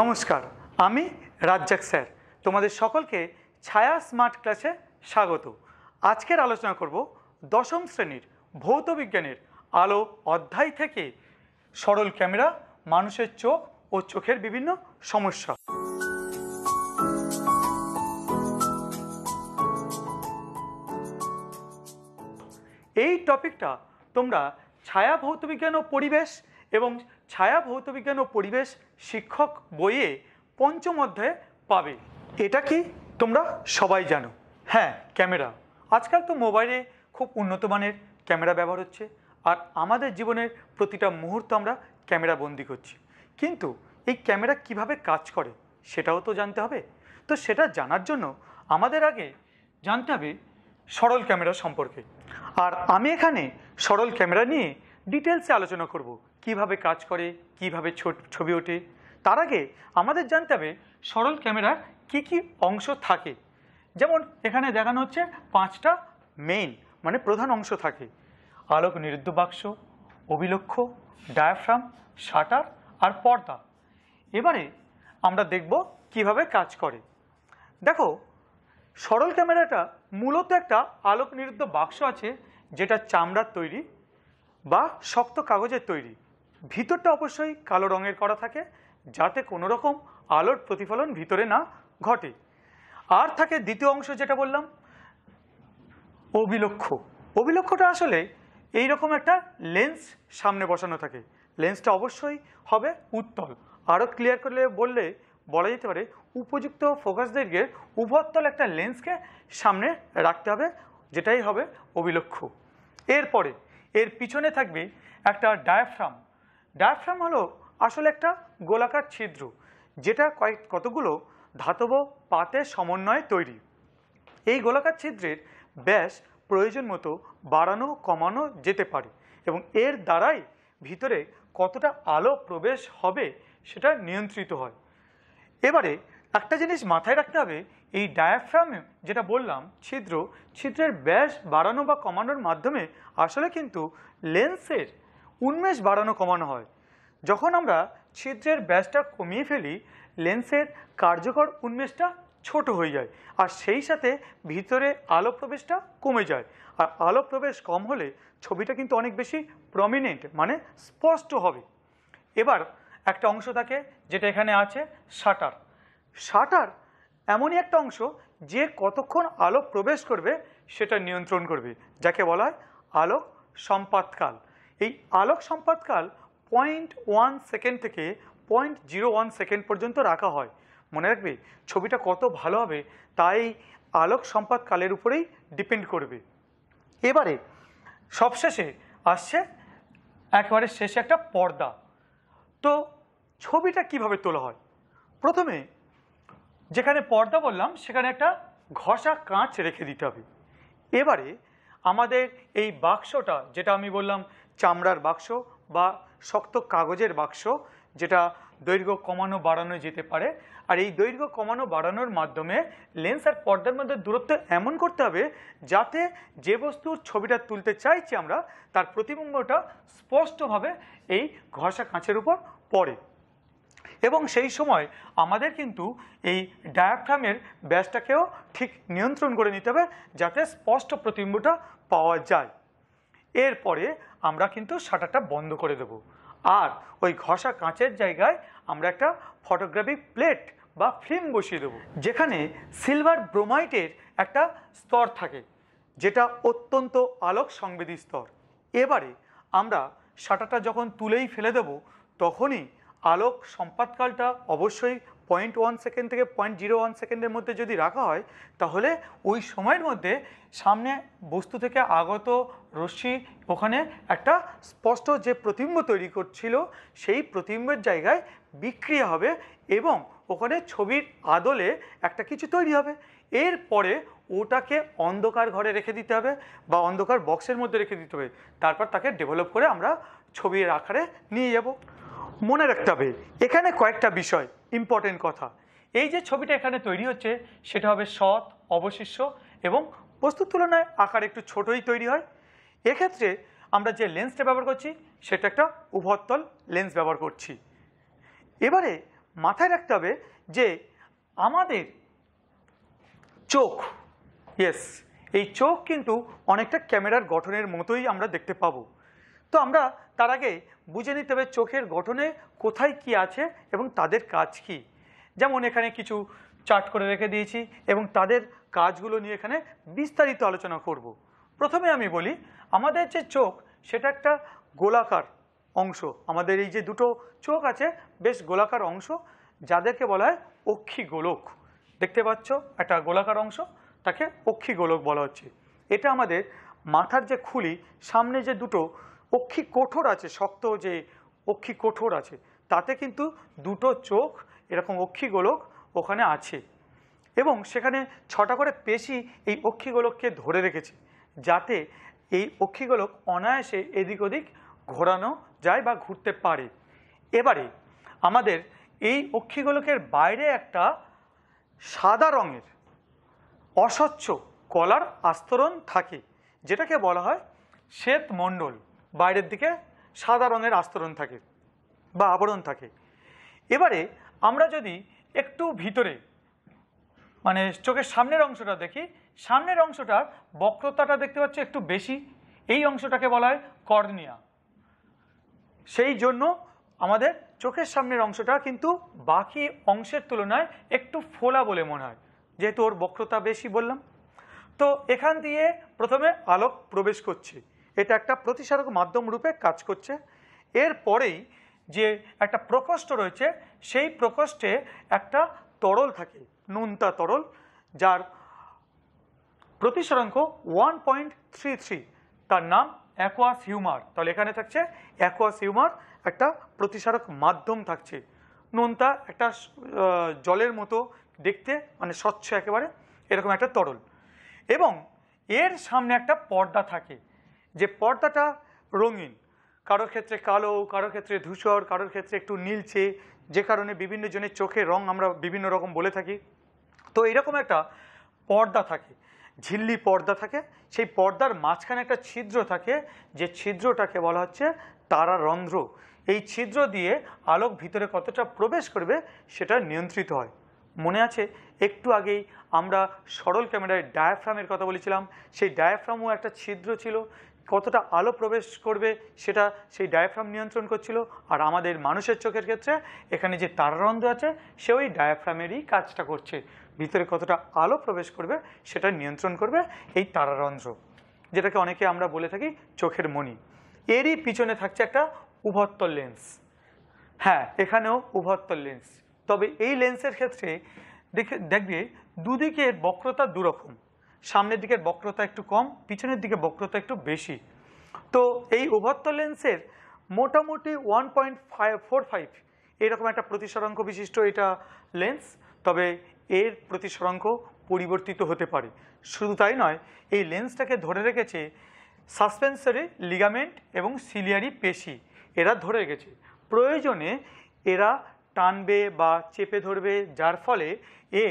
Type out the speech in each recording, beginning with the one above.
নমস্কার আমি রাজ্জাক স্যার তোমাদের সকলকে ছায়া স্মার্ট ক্লাসে স্বাগত আজকের আলোচনা করব দশম শ্রেণীর ভৌত বিজ্ঞানের আলো অধ্যায় থেকে সরল ক্যামেরা মানুষের চোখ ও চোখের বিভিন্ন সমস্যা এই টপিকটা তোমরা ছায়া বিজ্ঞান ও পরিবেশ এবং ছায়া ভৌতবিজ্ঞান ও পরিবেশ শিক্ষক বইয়ে পঞ্চম অধ্যায়ে পাবে এটা কি তোমরা সবাই জানো হ্যাঁ ক্যামেরা আজকাল তো মোবাইলে খুব উন্নত মানের ক্যামেরা ব্যবহার হচ্ছে আর আমাদের জীবনের প্রতিটা মুহূর্ত আমরা ক্যামেরা বন্দি করছি কিন্তু এই ক্যামেরা কিভাবে কাজ করে সেটাও তো জানতে হবে তো সেটা জানার জন্য আমাদের আগে জানতে হবে সরল ক্যামেরা সম্পর্কে আর আমি এখানে সরল ক্যামেরা নিয়ে ডিটেলসে আলোচনা করব কিভাবে কাজ করে কিভাবে ছবি ওঠে তার আগে আমাদের জানতে হবে সরল ক্যামেরার কি কি অংশ থাকে যেমন এখানে দেখানো হচ্ছে পাঁচটা মেইন মানে প্রধান অংশ থাকে আলোক নিরুদ্ধ বাক্স অভিলক্ষ ডায়াফ্রাম শাটার আর পর্দা এবারে আমরা দেখব কিভাবে কাজ করে দেখো সরল ক্যামেরাটা মূলত একটা আলোক নিরুদ্ধ বাক্স আছে যেটা চামড়ার তৈরি বা শক্ত কাগজের তৈরি ভিতরটা অবশ্যই কালো রঙের করা থাকে যাতে কোনো রকম আলোর প্রতিফলন ভিতরে না ঘটে আর থাকে দ্বিতীয় অংশ যেটা বললাম অবিলক্ষ অভিলক্ষটা আসলে এই রকম একটা লেন্স সামনে বসানো থাকে লেন্সটা অবশ্যই হবে উত্তল আরও ক্লিয়ার করলে বললে বলা যেতে পারে উপযুক্ত ফোকাস দৈর্ঘ্যের উভত্তল একটা লেন্সকে সামনে রাখতে হবে যেটাই হবে অভিলক্ষ এরপরে এর পিছনে থাকবে একটা ডায়াফ্রাম ডায়াফ্রাম হলো আসলে একটা গোলাকার ছিদ্র যেটা কয়েক কতগুলো ধাতব পাতের সমন্বয়ে তৈরি এই গোলাকার ছিদ্রের ব্যাস প্রয়োজন মতো বাড়ানো কমানো যেতে পারে এবং এর দ্বারাই ভিতরে কতটা আলো প্রবেশ হবে সেটা নিয়ন্ত্রিত হয় এবারে একটা জিনিস মাথায় রাখতে হবে এই ডায়াফ্রামে যেটা বললাম ছিদ্র ছিদ্রের ব্যাস বাড়ানো বা কমানোর মাধ্যমে আসলে কিন্তু লেন্সের উন্মেষ বাড়ানো কমানো হয় যখন আমরা ছিদ্রের ব্যাসটা কমিয়ে ফেলি লেন্সের কার্যকর উন্মেষটা ছোট হয়ে যায় আর সেই সাথে ভিতরে আলো প্রবেশটা কমে যায় আর আলো প্রবেশ কম হলে ছবিটা কিন্তু অনেক বেশি প্রমিনেন্ট মানে স্পষ্ট হবে এবার একটা অংশ থাকে যেটা এখানে আছে শাটার শাটার এমনই একটা অংশ যে কতক্ষণ আলো প্রবেশ করবে সেটা নিয়ন্ত্রণ করবে যাকে বলা হয় আলো সম্পাতকাল এই আলোক সম্পাদকাল পয়েন্ট ওয়ান সেকেন্ড থেকে পয়েন্ট জিরো ওয়ান সেকেন্ড পর্যন্ত রাখা হয় মনে রাখবে ছবিটা কত ভালো হবে তাই আলোক সম্পাদকালের উপরেই ডিপেন্ড করবে এবারে সবশেষে আসছে একেবারে শেষে একটা পর্দা তো ছবিটা কিভাবে তোলা হয় প্রথমে যেখানে পর্দা বললাম সেখানে একটা ঘষা কাঁচ রেখে দিতে হবে এবারে আমাদের এই বাক্সটা যেটা আমি বললাম চামড়ার বাক্স বা শক্ত কাগজের বাক্স যেটা দৈর্ঘ্য কমানো বাড়ানো যেতে পারে আর এই দৈর্ঘ্য কমানো বাড়ানোর মাধ্যমে লেন্স আর পর্দার মধ্যে দূরত্ব এমন করতে হবে যাতে যে বস্তুর ছবিটা তুলতে চাইছি আমরা তার প্রতিবিম্বটা স্পষ্টভাবে এই ঘষা কাঁচের উপর পড়ে এবং সেই সময় আমাদের কিন্তু এই ডায়াফ্রামের ব্যাসটাকেও ঠিক নিয়ন্ত্রণ করে নিতে হবে যাতে স্পষ্ট প্রতিবিম্বটা পাওয়া যায় এরপরে আমরা কিন্তু শাটারটা বন্ধ করে দেব আর ওই ঘষা কাঁচের জায়গায় আমরা একটা ফটোগ্রাফিক প্লেট বা ফিল্ম বসিয়ে দেব যেখানে সিলভার ব্রোমাইটের একটা স্তর থাকে যেটা অত্যন্ত আলোক সংবেদী স্তর এবারে আমরা শাটারটা যখন তুলেই ফেলে দেব তখনই আলোক সম্পাদকালটা অবশ্যই পয়েন্ট ওয়ান সেকেন্ড থেকে পয়েন্ট জিরো ওয়ান সেকেন্ডের মধ্যে যদি রাখা হয় তাহলে ওই সময়ের মধ্যে সামনে বস্তু থেকে আগত রশ্মি ওখানে একটা স্পষ্ট যে প্রতিম্ব তৈরি করছিল সেই প্রতিম্বের জায়গায় বিক্রিয়া হবে এবং ওখানে ছবির আদলে একটা কিছু তৈরি হবে এরপরে ওটাকে অন্ধকার ঘরে রেখে দিতে হবে বা অন্ধকার বক্সের মধ্যে রেখে দিতে হবে তারপর তাকে ডেভেলপ করে আমরা ছবির আকারে নিয়ে যাব মনে রাখতে হবে এখানে কয়েকটা বিষয় ইম্পর্টেন্ট কথা এই যে ছবিটা এখানে তৈরি হচ্ছে সেটা হবে সৎ অবশিষ্য এবং বস্তুর তুলনায় আকার একটু ছোটই তৈরি হয় এক্ষেত্রে আমরা যে লেন্সটা ব্যবহার করছি সেটা একটা উভত্তল লেন্স ব্যবহার করছি এবারে মাথায় রাখতে হবে যে আমাদের চোখ ইয়েস এই চোখ কিন্তু অনেকটা ক্যামেরার গঠনের মতোই আমরা দেখতে পাবো তো আমরা তার আগে বুঝে নিতে হবে চোখের গঠনে কোথায় কি আছে এবং তাদের কাজ কি যেমন এখানে কিছু চার্ট করে রেখে দিয়েছি এবং তাদের কাজগুলো নিয়ে এখানে বিস্তারিত আলোচনা করব। প্রথমে আমি বলি আমাদের যে চোখ সেটা একটা গোলাকার অংশ আমাদের এই যে দুটো চোখ আছে বেশ গোলাকার অংশ যাদেরকে বলা হয় অক্ষি গোলক দেখতে পাচ্ছ একটা গোলাকার অংশ তাকে অক্ষি গোলক বলা হচ্ছে এটা আমাদের মাথার যে খুলি সামনে যে দুটো অক্ষি কঠোর আছে শক্ত যে অক্ষি কঠোর আছে তাতে কিন্তু দুটো চোখ এরকম অক্ষিগোলক ওখানে আছে এবং সেখানে ছটা করে পেশি এই অক্ষিগোলককে ধরে রেখেছে যাতে এই অক্ষিগোলক অনায়াসে এদিক ওদিক ঘোরানো যায় বা ঘুরতে পারে এবারে আমাদের এই অক্ষিগোলকের বাইরে একটা সাদা রঙের অস্বচ্ছ কলার আস্তরণ থাকে যেটাকে বলা হয় শ্বেতমণ্ডল বাইরের দিকে সাদা রঙের আস্তরণ থাকে বা আবরণ থাকে এবারে আমরা যদি একটু ভিতরে মানে চোখের সামনের অংশটা দেখি সামনের অংশটার বক্রতাটা দেখতে পাচ্ছি একটু বেশি এই অংশটাকে বলা হয় কর্নিয়া সেই জন্য আমাদের চোখের সামনের অংশটা কিন্তু বাকি অংশের তুলনায় একটু ফোলা বলে মনে হয় যেহেতু ওর বক্রতা বেশি বললাম তো এখান দিয়ে প্রথমে আলোক প্রবেশ করছে এটা একটা প্রতিসারক মাধ্যম রূপে কাজ করছে এরপরেই যে একটা প্রকোষ্ঠ রয়েছে সেই প্রকোষ্ঠে একটা তরল থাকে নুনতা তরল যার প্রতিসরাঙ্ক ওয়ান পয়েন্ট থ্রি থ্রি তার নাম অ্যাকোয়াস হিউমার তাহলে এখানে থাকছে অ্যাকোয়াস হিউমার একটা প্রতিসারক মাধ্যম থাকছে নুনতা একটা জলের মতো দেখতে মানে স্বচ্ছ একেবারে এরকম একটা তরল এবং এর সামনে একটা পর্দা থাকে যে পর্দাটা রঙিন কারোর ক্ষেত্রে কালো কারোর ক্ষেত্রে ধূসর কারোর ক্ষেত্রে একটু নীলচে যে কারণে বিভিন্ন জনের চোখে রং আমরা বিভিন্ন রকম বলে থাকি তো এরকম একটা পর্দা থাকে ঝিল্লি পর্দা থাকে সেই পর্দার মাঝখানে একটা ছিদ্র থাকে যে ছিদ্রটাকে বলা হচ্ছে রন্ধ্র এই ছিদ্র দিয়ে আলোক ভিতরে কতটা প্রবেশ করবে সেটা নিয়ন্ত্রিত হয় মনে আছে একটু আগেই আমরা সরল ক্যামেরায় ডায়াফ্রামের কথা বলেছিলাম সেই ডায়াফ্রামও একটা ছিদ্র ছিল কতটা আলো প্রবেশ করবে সেটা সেই ডায়াফ্রাম নিয়ন্ত্রণ করছিল আর আমাদের মানুষের চোখের ক্ষেত্রে এখানে যে তারারন্ধ্র আছে সে ওই ডায়াফ্রামেরই কাজটা করছে ভিতরে কতটা আলো প্রবেশ করবে সেটা নিয়ন্ত্রণ করবে এই তারারন্ধ্র যেটাকে অনেকে আমরা বলে থাকি চোখের মণি এরই পিছনে থাকছে একটা উভত্তর লেন্স হ্যাঁ এখানেও উভত্তর লেন্স তবে এই লেন্সের ক্ষেত্রে দেখে দেখবে দুদিকের বক্রতা দুরকম সামনের দিকের বক্রতা একটু কম পিছনের দিকে বক্রতা একটু বেশি তো এই উভত্ত লেন্সের মোটামুটি one point five four five এরকম একটা প্রতিসরাঙ্ক বিশিষ্ট এটা লেন্স তবে এর প্রতিসরাঙ্ক পরিবর্তিত হতে পারে শুধু তাই নয় এই লেন্সটাকে ধরে রেখেছে সাসপেন্সারি লিগামেন্ট এবং সিলিয়ারি পেশি এরা ধরে রেখেছে প্রয়োজনে এরা টানবে বা চেপে ধরবে যার ফলে এ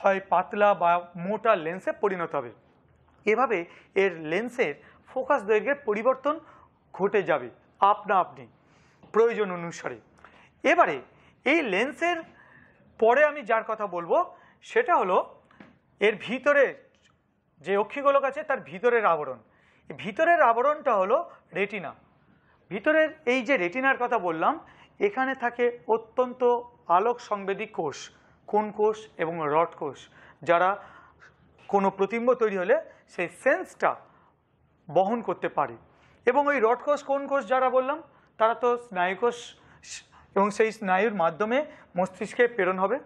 হয় পাতলা বা মোটা লেন্সে পরিণত হবে এভাবে এর লেন্সের ফোকাস দৈর্ঘ্যের পরিবর্তন ঘটে যাবে আপনা আপনি প্রয়োজন অনুসারে এবারে এই লেন্সের পরে আমি যার কথা বলবো সেটা হলো এর ভিতরে যে অক্ষিগোলক আছে তার ভিতরের আবরণ ভিতরের আবরণটা হলো রেটিনা ভিতরের এই যে রেটিনার কথা বললাম এখানে থাকে অত্যন্ত আলোক সংবেদী কোষ কোন কোষ এবং রড কোষ যারা কোনো প্রতিম্ব তৈরি হলে সেই সেন্সটা বহন করতে পারে এবং ওই রড কোষ কোন কোষ যারা বললাম তারা তো স্নায়ুকোষ এবং সেই স্নায়ুর মাধ্যমে মস্তিষ্কে প্রেরণ হবে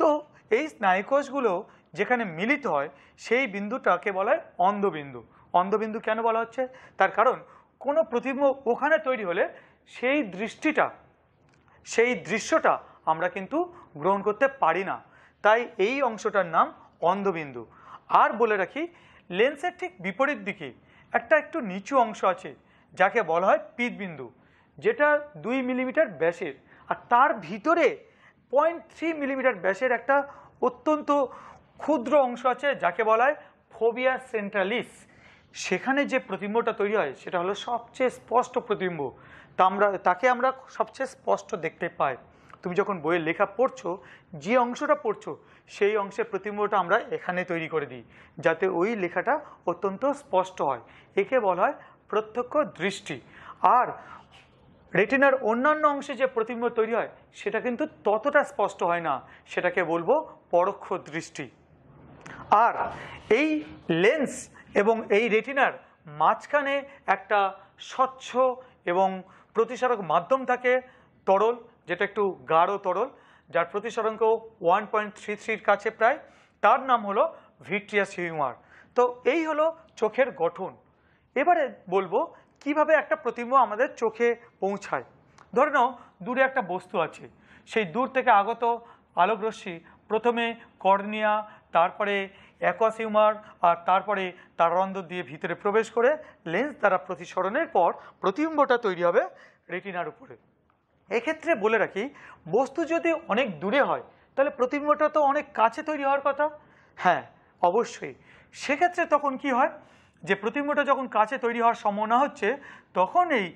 তো এই স্নায়ুকোষগুলো যেখানে মিলিত হয় সেই বিন্দুটাকে বলা হয় অন্ধবিন্দু অন্ধবিন্দু কেন বলা হচ্ছে তার কারণ কোনো প্রতিম্ব ওখানে তৈরি হলে সেই দৃষ্টিটা সেই দৃশ্যটা আমরা কিন্তু গ্রহণ করতে পারি না তাই এই অংশটার নাম অন্ধবিন্দু আর বলে রাখি লেন্সের ঠিক বিপরীত দিকে একটা একটু নিচু অংশ আছে যাকে বলা হয় পিতবিন্দু যেটা দুই মিলিমিটার ব্যাসের আর তার ভিতরে পয়েন্ট থ্রি মিলিমিটার ব্যাসের একটা অত্যন্ত ক্ষুদ্র অংশ আছে যাকে বলা হয় ফোবিয়া সেন্ট্রালিস সেখানে যে প্রতিম্বটা তৈরি হয় সেটা হলো সবচেয়ে স্পষ্ট প্রতিম্ব তা আমরা তাকে আমরা সবচেয়ে স্পষ্ট দেখতে পাই তুমি যখন বইয়ের লেখা পড়ছো যে অংশটা পড়ছো সেই অংশের প্রতিম্বটা আমরা এখানে তৈরি করে দিই যাতে ওই লেখাটা অত্যন্ত স্পষ্ট হয় একে বলা হয় প্রত্যক্ষ দৃষ্টি আর রেটিনার অন্যান্য অংশে যে প্রতিম্ব তৈরি হয় সেটা কিন্তু ততটা স্পষ্ট হয় না সেটাকে বলবো পরোক্ষ দৃষ্টি আর এই লেন্স এবং এই রেটিনার মাঝখানে একটা স্বচ্ছ এবং প্রতিসারক মাধ্যম থাকে তরল যেটা একটু গাঢ় তরল যার প্রতিসরাঙ্ক ওয়ান পয়েন্ট থ্রি থ্রির কাছে প্রায় তার নাম হলো ভিট্রিয়াস হিউমার তো এই হলো চোখের গঠন এবারে বলবো কিভাবে একটা প্রতিম্ব আমাদের চোখে পৌঁছায় ধরে নাও দূরে একটা বস্তু আছে সেই দূর থেকে আগত আলোকরশ্মি প্রথমে কর্নিয়া তারপরে অ্যাকোয়াসিউমার আর তারপরে তার দিয়ে ভিতরে প্রবেশ করে লেন্স দ্বারা প্রতিসরণের পর প্রতিম্বটা তৈরি হবে রেটিনার উপরে এক্ষেত্রে বলে রাখি বস্তু যদি অনেক দূরে হয় তাহলে প্রতিবিম্বটা তো অনেক কাছে তৈরি হওয়ার কথা হ্যাঁ অবশ্যই সেক্ষেত্রে তখন কি হয় যে প্রতিবিম্বটা যখন কাছে তৈরি হওয়ার সম্ভাবনা হচ্ছে তখন এই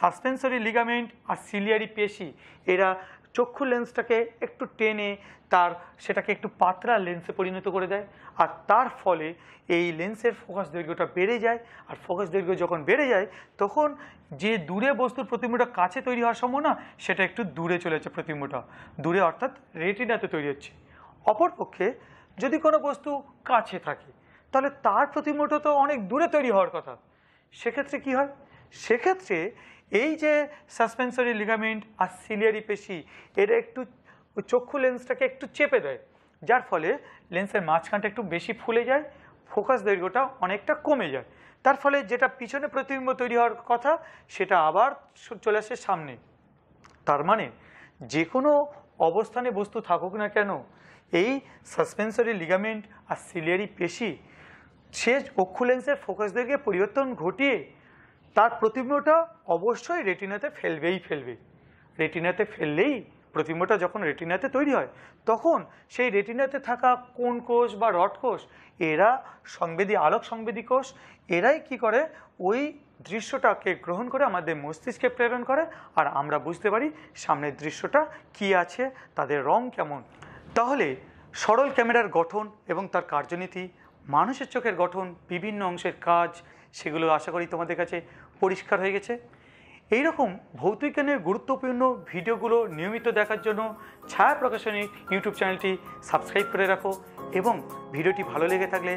সাসপেন্সরি লিগামেন্ট আর সিলিয়ারি পেশি এরা চক্ষু লেন্সটাকে একটু টেনে তার সেটাকে একটু পাতলা লেন্সে পরিণত করে দেয় আর তার ফলে এই লেন্সের ফোকাস দৈর্ঘ্যটা বেড়ে যায় আর ফোকাস দৈর্ঘ্য যখন বেড়ে যায় তখন যে দূরে বস্তুর প্রতিম্বটা কাছে তৈরি হওয়ার সম্ভব না সেটা একটু দূরে চলে যাচ্ছে প্রতিম্বটা দূরে অর্থাৎ রেটিনাতে তৈরি হচ্ছে অপরপক্ষে যদি কোনো বস্তু কাছে থাকে তাহলে তার প্রতিম্বটা তো অনেক দূরে তৈরি হওয়ার কথা সেক্ষেত্রে কি হয় সেক্ষেত্রে এই যে সাসপেন্সরি লিগামেন্ট আর সিলিয়ারি পেশি এটা একটু চক্ষু লেন্সটাকে একটু চেপে দেয় যার ফলে লেন্সের মাঝখানটা একটু বেশি ফুলে যায় ফোকাস দৈর্ঘ্যটা অনেকটা কমে যায় তার ফলে যেটা পিছনে প্রতিবিম্ব তৈরি হওয়ার কথা সেটা আবার চলে আসে সামনে তার মানে যে কোনো অবস্থানে বস্তু থাকুক না কেন এই সাসপেন্সরি লিগামেন্ট আর সিলিয়ারি পেশি সে অক্ষু লেন্সের ফোকাস দৈর্ঘ্যে পরিবর্তন ঘটিয়ে তার প্রতিবিম্বটা অবশ্যই রেটিনাতে ফেলবেই ফেলবে রেটিনাতে ফেললেই প্রতিম্বটা যখন রেটিনাতে তৈরি হয় তখন সেই রেটিনাতে থাকা কোন কোষ বা রড কোষ এরা সংবেদী আলোক সংবেদী কোষ এরাই কি করে ওই দৃশ্যটাকে গ্রহণ করে আমাদের মস্তিষ্কে প্রেরণ করে আর আমরা বুঝতে পারি সামনের দৃশ্যটা কি আছে তাদের রং কেমন তাহলে সরল ক্যামেরার গঠন এবং তার কার্যনীতি মানুষের চোখের গঠন বিভিন্ন অংশের কাজ সেগুলো আশা করি তোমাদের কাছে পরিষ্কার হয়ে গেছে এই রকম ভৌতবিজ্ঞানের গুরুত্বপূর্ণ ভিডিওগুলো নিয়মিত দেখার জন্য ছায়া প্রকাশনীর ইউটিউব চ্যানেলটি সাবস্ক্রাইব করে রাখো এবং ভিডিওটি ভালো লেগে থাকলে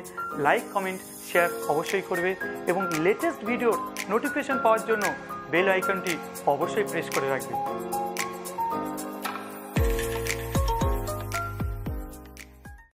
লাইক কমেন্ট শেয়ার অবশ্যই করবে এবং লেটেস্ট ভিডিওর নোটিফিকেশান পাওয়ার জন্য বেল আইকনটি অবশ্যই প্রেস করে রাখবে